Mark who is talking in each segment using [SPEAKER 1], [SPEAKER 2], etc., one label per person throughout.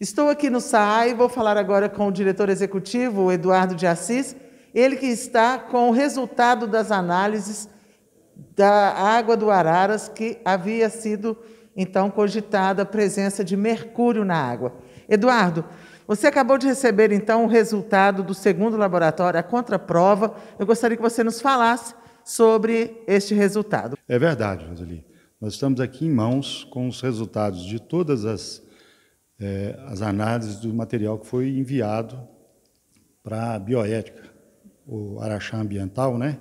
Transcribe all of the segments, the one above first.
[SPEAKER 1] Estou aqui no SAAI e vou falar agora com o diretor executivo, o Eduardo de Assis, ele que está com o resultado das análises da água do Araras, que havia sido então cogitada a presença de mercúrio na água. Eduardo, você acabou de receber então o resultado do segundo laboratório, a contraprova. Eu gostaria que você nos falasse sobre este resultado. É verdade,
[SPEAKER 2] Roseli. Nós estamos aqui em mãos com os resultados de todas as é, as análises do material que foi enviado para a bioética, o Araxá Ambiental, né?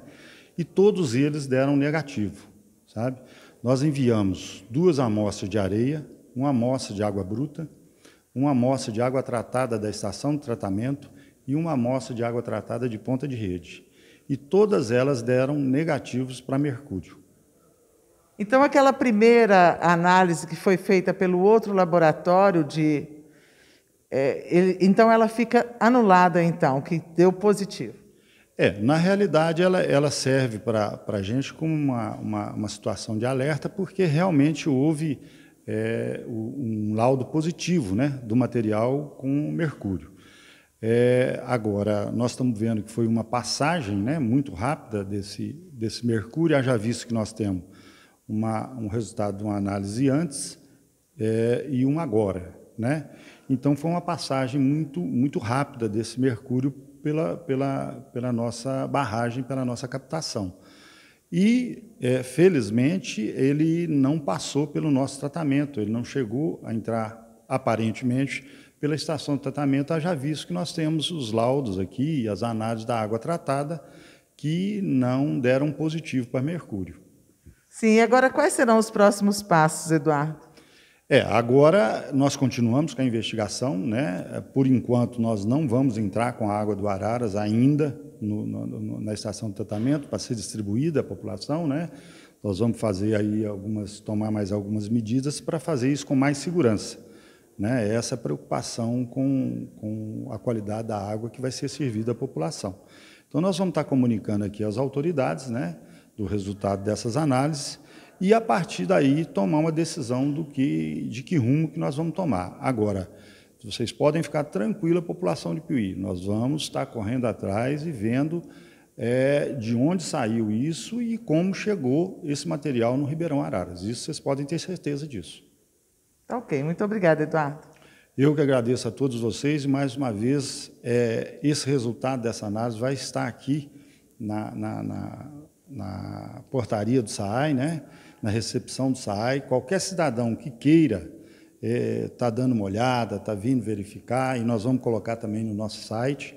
[SPEAKER 2] E todos eles deram negativo, sabe? Nós enviamos duas amostras de areia, uma amostra de água bruta, uma amostra de água tratada da estação de tratamento e uma amostra de água tratada de ponta de rede. E todas elas deram negativos para mercúrio.
[SPEAKER 1] Então, aquela primeira análise que foi feita pelo outro laboratório de.
[SPEAKER 2] É, ele, então, ela fica anulada, então, que deu positivo. É, na realidade, ela, ela serve para a gente como uma, uma, uma, situação de alerta, porque realmente houve é, um laudo positivo né, do material com mercúrio. É, agora, nós estamos vendo que foi uma passagem né, muito rápida desse, desse mercúrio, haja visto que nós temos uma, um resultado de uma análise antes é, e um agora. Né? Então, foi uma passagem muito, muito rápida desse mercúrio pela, pela, pela nossa barragem, pela nossa captação. E, é, felizmente, ele não passou pelo nosso tratamento, ele não chegou a entrar, aparentemente, pela estação de tratamento, haja visto que nós temos os laudos aqui, e as análises da água tratada, que não deram positivo para mercúrio. Sim, agora
[SPEAKER 1] quais serão os próximos passos, Eduardo?
[SPEAKER 2] É, agora nós continuamos com a investigação, né? Por enquanto nós não vamos entrar com a água do Araras ainda no, no, na estação de tratamento para ser distribuída à população, né? Nós vamos fazer aí algumas, tomar mais algumas medidas para fazer isso com mais segurança, né? É essa preocupação com, com a qualidade da água que vai ser servida à população. Então nós vamos estar comunicando aqui às autoridades, né? do resultado dessas análises e a partir daí tomar uma decisão do que, de que rumo que nós vamos tomar. Agora, vocês podem ficar tranquila, população de Piuí, nós vamos estar correndo atrás e vendo é, de onde saiu isso e como chegou esse material no Ribeirão Araras. Isso vocês podem ter certeza disso. Ok, muito obrigada, Eduardo. Eu que agradeço a todos vocês e, mais uma vez, é, esse resultado dessa análise vai estar aqui na, na, na na portaria do SAAI, né? na recepção do SAAI. Qualquer cidadão que queira está é, tá dando uma olhada, está vindo verificar, e nós vamos colocar também no nosso site,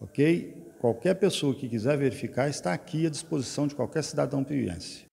[SPEAKER 2] ok? Qualquer pessoa que quiser verificar está aqui à disposição de qualquer cidadão piuiense.